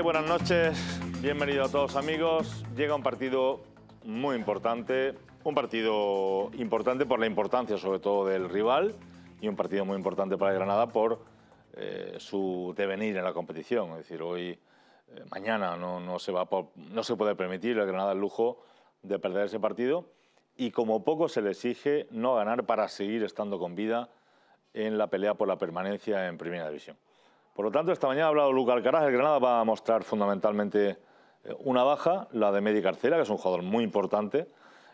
buenas noches. Bienvenidos a todos amigos. Llega un partido muy importante, un partido importante por la importancia sobre todo del rival y un partido muy importante para el Granada por eh, su devenir en la competición. Es decir, hoy, eh, mañana, no, se no se puede permitir el Granada el lujo de perder ese partido y como poco se le exige no ganar para seguir estando con vida en la pelea por la permanencia en Primera División. Por lo tanto, esta mañana ha hablado Luca Alcaraz. El Granada va a mostrar fundamentalmente eh, una baja, la de Medi Carcera, que es un jugador muy importante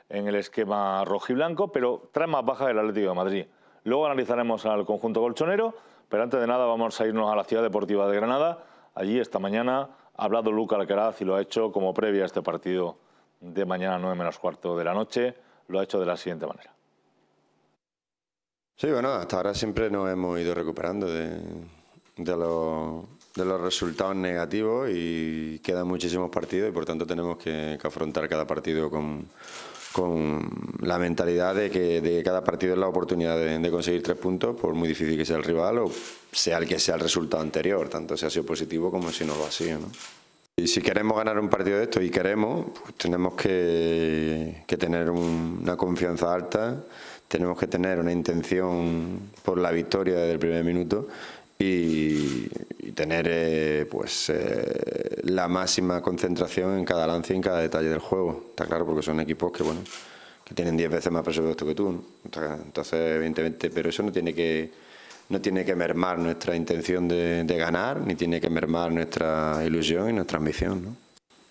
en el esquema rojiblanco, pero trae más baja del Atlético de Madrid. Luego analizaremos al conjunto colchonero, pero antes de nada vamos a irnos a la ciudad deportiva de Granada. Allí esta mañana ha hablado Luca Alcaraz y lo ha hecho como previa a este partido de mañana 9 menos cuarto de la noche. Lo ha hecho de la siguiente manera. Sí, bueno, hasta ahora siempre nos hemos ido recuperando de, de los, resultados negativos y quedan muchísimos partidos y por tanto tenemos que, afrontar cada partido con, la mentalidad de que de cada partido es la oportunidad de, conseguir tres puntos, por muy difícil que sea el rival o sea el que sea el resultado anterior, tanto si ha sido positivo como si no lo ha sido. Y si queremos ganar un partido de esto y queremos, pues tenemos que, que tener una confianza alta, tenemos que tener una intención por la victoria desde el primer minuto y, tener eh, pues eh, la máxima concentración en cada lance y en cada detalle del juego. Está claro porque son equipos que bueno que tienen 10 veces más presupuesto que tú. Entonces, evidentemente, pero eso no tiene que no tiene que mermar nuestra intención de, de ganar, ni tiene que mermar nuestra ilusión y nuestra ambición. ¿no?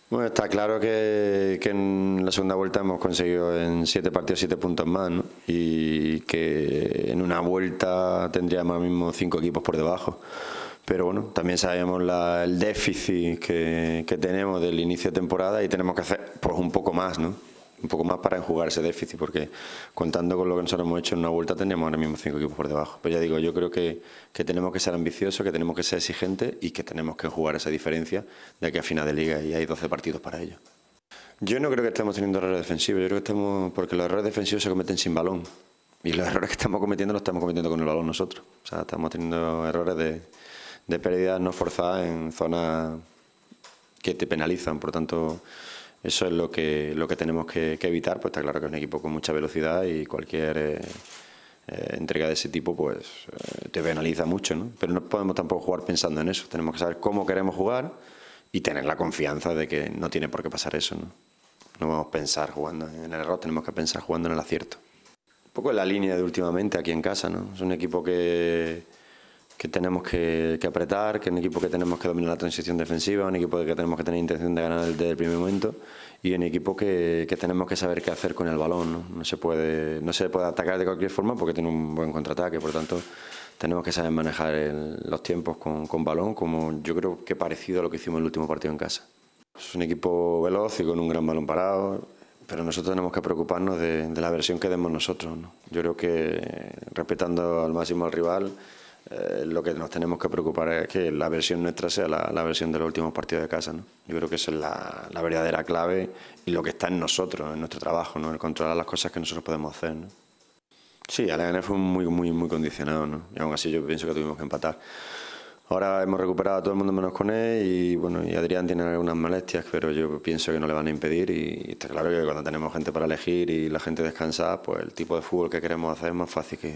Bueno, está claro que, en la segunda vuelta hemos conseguido en siete partidos siete puntos más ¿no? y que en una vuelta tendríamos ahora mismo cinco equipos por debajo. Pero bueno, también sabemos el déficit que, tenemos del inicio de temporada y tenemos que hacer pues un poco más, ¿no? un poco más para enjugar ese déficit, porque contando con lo que nosotros hemos hecho en una vuelta ...tenemos ahora mismo cinco equipos por debajo. Pero ya digo, yo creo que, que tenemos que ser ambiciosos, que tenemos que ser exigentes y que tenemos que jugar esa diferencia de que a final de liga y hay 12 partidos para ello. Yo no creo que estemos teniendo errores defensivos, yo creo que estamos, porque los errores defensivos se cometen sin balón. Y los errores que estamos cometiendo los estamos cometiendo con el balón nosotros. O sea, estamos teniendo errores de, de pérdidas no forzadas en zonas que te penalizan. Por tanto, eso es lo que, lo que tenemos que, evitar, pues está claro que es un equipo con mucha velocidad y cualquier eh, eh, entrega de ese tipo pues eh, te penaliza mucho, ¿no? Pero no podemos tampoco jugar pensando en eso, tenemos que saber cómo queremos jugar y tener la confianza de que no tiene por qué pasar eso, ¿no? No vamos a pensar jugando en el error, tenemos que pensar jugando en el acierto. Un poco en la línea de últimamente aquí en casa, ¿no? Es un equipo que que tenemos que, apretar, que es un equipo que tenemos que dominar la transición defensiva, un equipo que tenemos que tener intención de ganar desde el primer momento y un equipo que, tenemos que saber qué hacer con el balón. ¿no? se puede, no se puede atacar de cualquier forma porque tiene un buen contraataque, por tanto tenemos que saber manejar los tiempos con, balón, como yo creo que parecido a lo que hicimos en el último partido en casa. Es un equipo veloz y con un gran balón parado, pero nosotros tenemos que preocuparnos de, la versión que demos nosotros. Yo creo que respetando al máximo al rival, eh, lo que nos tenemos que preocupar es que la versión nuestra sea la, versión de los últimos partidos de casa. Yo creo que esa es la, verdadera clave y lo que está en nosotros, en nuestro trabajo, ¿no? el controlar las cosas que nosotros podemos hacer. ¿no? Sí, Alaganer fue muy, muy, muy condicionado ¿no? y aún así yo pienso que tuvimos que empatar. Ahora hemos recuperado a todo el mundo menos con él y bueno, y Adrián tiene algunas molestias, pero yo pienso que no le van a impedir y, está claro que cuando tenemos gente para elegir y la gente descansada, pues el tipo de fútbol que queremos hacer es más fácil que,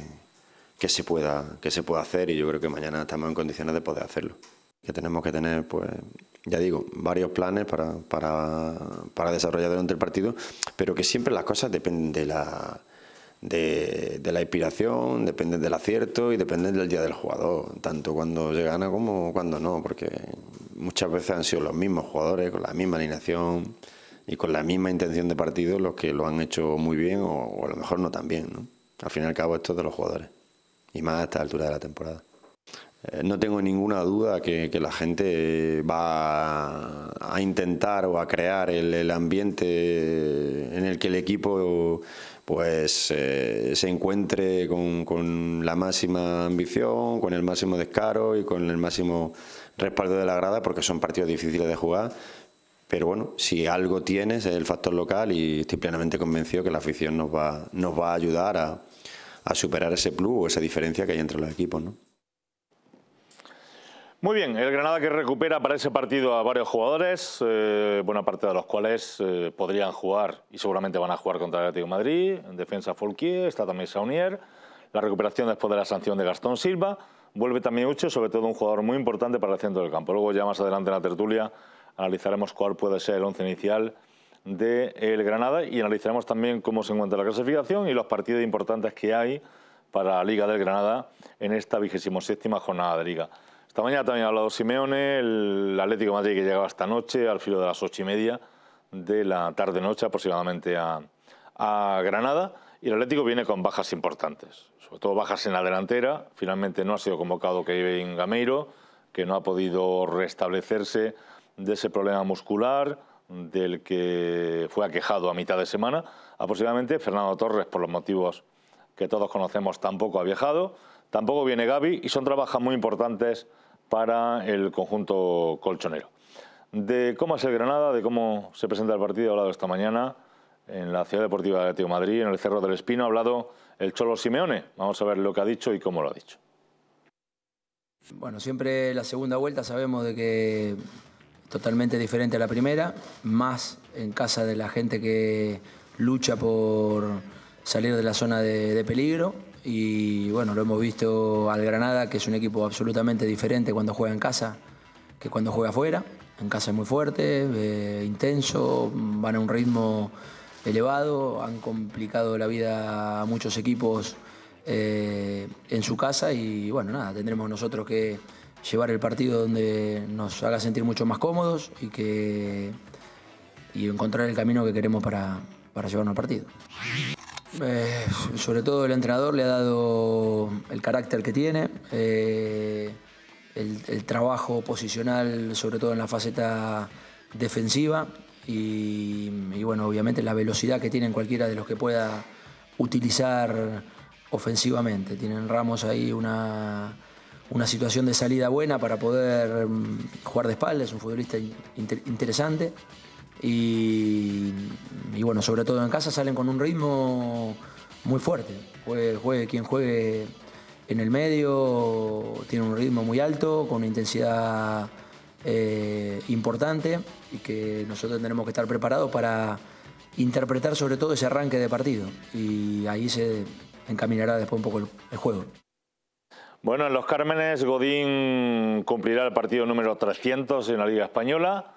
que se pueda, que se pueda hacer y yo creo que mañana estamos en condiciones de poder hacerlo. Que tenemos que tener, pues, ya digo, varios planes para, para, para desarrollar durante el partido, pero que siempre las cosas dependen de la, de, la inspiración, dependen del acierto y dependen del día del jugador, tanto cuando se gana como cuando no, porque muchas veces han sido los mismos jugadores con la misma alineación y con la misma intención de partido los que lo han hecho muy bien o, a lo mejor no tan bien. ¿no? Al fin y al cabo esto es de los jugadores y más a esta altura de la temporada. Eh, no tengo ninguna duda que, la gente va a intentar o a crear el, ambiente en el que el equipo pues eh, se encuentre con, la máxima ambición, con el máximo descaro y con el máximo respaldo de la grada porque son partidos difíciles de jugar. Pero bueno, si algo tienes es el factor local y estoy plenamente convencido que la afición nos va, nos va a ayudar a, a superar ese plus o esa diferencia que hay entre los equipos. ¿no? Muy bien, el Granada que recupera para ese partido a varios jugadores, eh, buena parte de los cuales eh, podrían jugar y seguramente van a jugar contra el Atlético Madrid. En defensa Folquier, está también Saunier. La recuperación después de la sanción de Gastón Silva. Vuelve también Ucho, sobre todo un jugador muy importante para el centro del campo. Luego ya más adelante en la tertulia analizaremos cuál puede ser el once inicial del de eh, Granada y analizaremos también cómo se encuentra la clasificación y los partidos importantes que hay para la Liga del Granada en esta vigésimo séptima jornada de Liga. Esta mañana también ha hablado Simeone, el Atlético Madrid que llegaba esta noche al filo de las ocho y media de la tarde-noche aproximadamente a, a Granada y el Atlético viene con bajas importantes, sobre todo bajas en la delantera, finalmente no ha sido convocado Kevin Gameiro, que no ha podido restablecerse de ese problema muscular, del que fue aquejado a mitad de semana aproximadamente. Fernando Torres, por los motivos que todos conocemos, tampoco ha viajado. Tampoco viene Gaby y son trabajas muy importantes para el conjunto colchonero. De cómo es el Granada, de cómo se presenta el partido, ha hablado esta mañana en la Ciudad Deportiva de Atlético Madrid, en el Cerro del Espino, ha hablado el Cholo Simeone. Vamos a ver lo que ha dicho y cómo lo ha dicho. Bueno, siempre la segunda vuelta sabemos de que totalmente diferente a la primera, más en casa de la gente que lucha por salir de la zona de, peligro. Y bueno, lo hemos visto al Granada, que es un equipo absolutamente diferente cuando juega en casa que cuando juega afuera. En casa es muy fuerte, eh, intenso, van a un ritmo elevado, han complicado la vida a muchos equipos eh, en su casa y bueno, nada, tendremos nosotros que llevar el partido donde nos haga sentir mucho más cómodos y que y encontrar el camino que queremos para, para llevarnos al partido. Eh, sobre todo el entrenador le ha dado el carácter que tiene, eh, el, trabajo posicional, sobre todo en la faceta defensiva, y, y, bueno, obviamente la velocidad que tienen cualquiera de los que pueda utilizar ofensivamente. Tienen Ramos ahí una una situación de salida buena para poder mm, jugar de espaldas, un futbolista interesante. Y, bueno, sobre todo en casa salen con un ritmo muy fuerte. quien juegue en el medio, tiene un ritmo muy alto, con una intensidad eh, importante y que nosotros tenemos que estar preparados para interpretar sobre todo ese arranque de partido. Y ahí se encaminará después un poco el juego. Bueno, en Los Cármenes Godín cumplirá el partido número 300 en la Liga Española.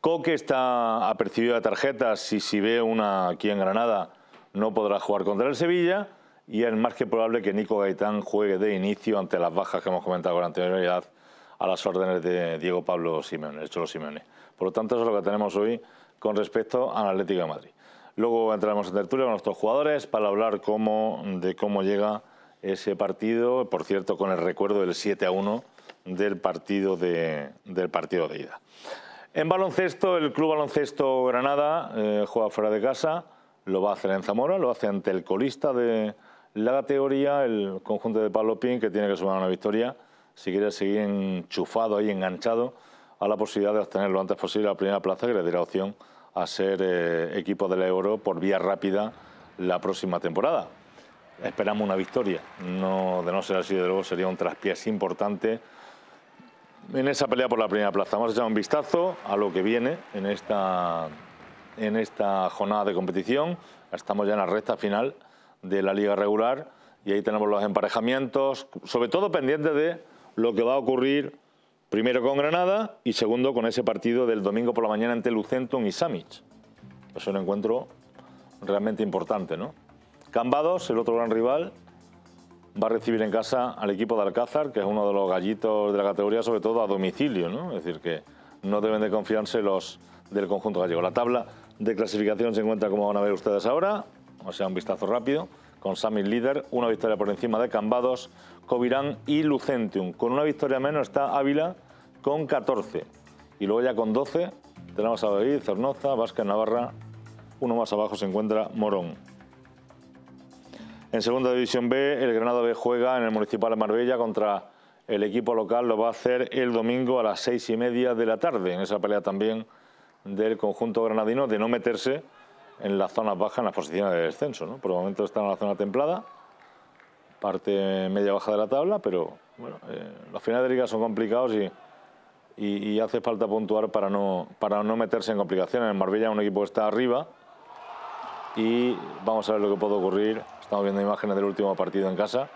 Coque está apercibido de tarjetas y si ve una aquí en Granada no podrá jugar contra el Sevilla y es más que probable que Nico Gaitán juegue de inicio ante las bajas que hemos comentado con anterioridad a las órdenes de Diego Pablo Simeone, Cholo Simeone. Por lo tanto, eso es lo que tenemos hoy con respecto al Atlético de Madrid. Luego entraremos en tertulia con nuestros jugadores para hablar de cómo llega ese partido, por cierto, con el recuerdo del 7 a 1 del partido de, del partido de ida. En baloncesto, el Club Baloncesto Granada eh, juega fuera de casa, lo va a hacer en Zamora, lo hace ante el colista de la categoría, el conjunto de Pablo Pin, que tiene que sumar una victoria si quiere seguir enchufado ahí, enganchado a la posibilidad de obtener lo antes posible la primera plaza que le dará opción a ser eh, equipo equipo del Euro por vía rápida la próxima temporada esperamos una victoria. No, de no ser así, de luego sería un traspiés importante en esa pelea por la primera plaza. Vamos a echar un vistazo a lo que viene en esta, en esta jornada de competición. Estamos ya en la recta final de la liga regular y ahí tenemos los emparejamientos, sobre todo pendiente de lo que va a ocurrir primero con Granada y segundo con ese partido del domingo por la mañana entre Lucentum y Samich Es un encuentro realmente importante, ¿no? Cambados, el otro gran rival, va a recibir en casa al equipo de Alcázar, que es uno de los gallitos de la categoría, sobre todo a domicilio, ¿no? Es decir, que no deben de confiarse los del conjunto gallego. La tabla de clasificación se encuentra como van a ver ustedes ahora, o sea, un vistazo rápido, con Sami líder, una victoria por encima de Cambados, Covirán y Lucentium. Con una victoria menos está Ávila con 14. Y luego ya con 12 tenemos a David, Zornoza, Vázquez, Navarra, uno más abajo se encuentra Morón. En Segunda División B, el Granado B juega en el Municipal de Marbella contra el equipo local. Lo va a hacer el domingo a las seis y media de la tarde. En esa pelea también del conjunto granadino de no meterse en las zonas bajas, en las posiciones de descenso. Por el momento están en la zona templada, parte media baja de la tabla, pero bueno, eh, los finales de liga son complicados y, hace falta puntuar para no, para no meterse en complicaciones. En Marbella un equipo que está arriba y vamos a ver lo que puede ocurrir Estamos viendo imágenes del último partido en casa,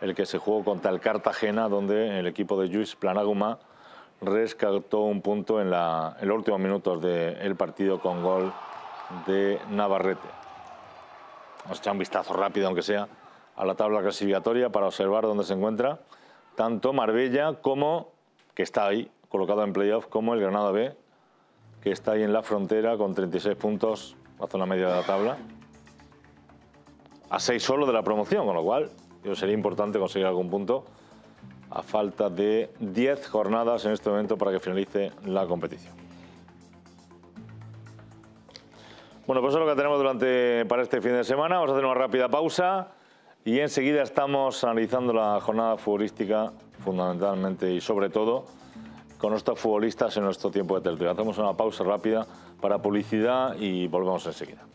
el que se jugó contra el Cartagena, donde el equipo de Luis Planaguma rescató un punto en, los últimos minutos del partido con gol de Navarrete. Vamos a echar un vistazo rápido, aunque sea, a la tabla clasificatoria para observar dónde se encuentra tanto Marbella como, que está ahí, colocado en playoff, como el Granada B, que está ahí en la frontera con 36 puntos, la zona media de la tabla a seis solo de la promoción, con lo cual yo sería importante conseguir algún punto a falta de 10 jornadas en este momento para que finalice la competición. Bueno, pues eso es lo que tenemos durante, para este fin de semana. Vamos a hacer una rápida pausa y enseguida estamos analizando la jornada futbolística fundamentalmente y sobre todo con nuestros futbolistas en nuestro tiempo de tertulia. Hacemos una pausa rápida para publicidad y volvemos enseguida.